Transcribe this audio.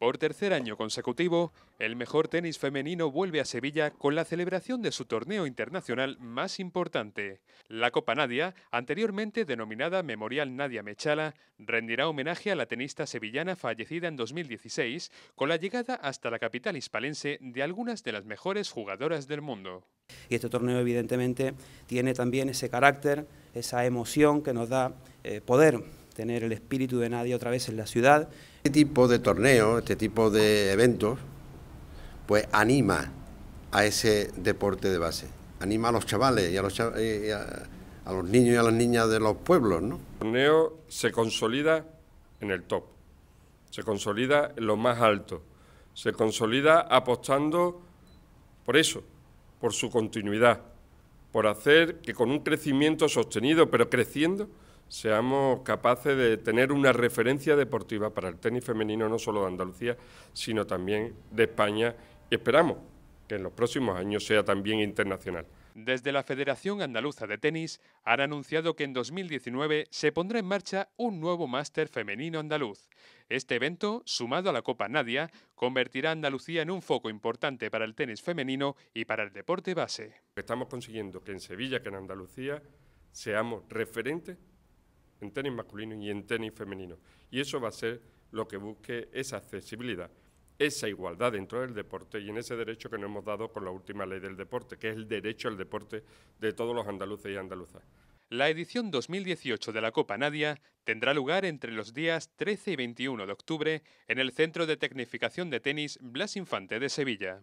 Por tercer año consecutivo, el mejor tenis femenino vuelve a Sevilla con la celebración de su torneo internacional más importante. La Copa Nadia, anteriormente denominada Memorial Nadia Mechala, rendirá homenaje a la tenista sevillana fallecida en 2016 con la llegada hasta la capital hispalense de algunas de las mejores jugadoras del mundo. Y este torneo evidentemente tiene también ese carácter, esa emoción que nos da eh, poder tener el espíritu de nadie otra vez en la ciudad. Este tipo de torneos, este tipo de eventos, pues anima a ese deporte de base, anima a los chavales y eh, a los, niños y a las niñas de los pueblos. ¿no? El torneo se consolida en el top, se consolida en lo más alto, se consolida apostando por eso, por su continuidad, por hacer que con un crecimiento sostenido, pero creciendo, seamos capaces de tener una referencia deportiva para el tenis femenino, no solo de Andalucía, sino también de España, y esperamos que en los próximos años sea también internacional. Desde la Federación Andaluza de Tenis han anunciado que en 2019 se pondrá en marcha un nuevo máster femenino andaluz. Este evento, sumado a la Copa Nadia, convertirá a Andalucía en un foco importante para el tenis femenino y para el deporte base. Estamos consiguiendo que en Sevilla, que en Andalucía, seamos referentes en tenis masculino y en tenis femenino. Y eso va a ser lo que busque esa accesibilidad, esa igualdad dentro del deporte y en ese derecho que nos hemos dado con la última ley del deporte, que es el derecho al deporte de todos los andaluces y andaluzas. La edición 2018 de la Copa Nadia tendrá lugar entre los días 13 y 21 de octubre en el Centro de Tecnificación de Tenis Blas Infante de Sevilla.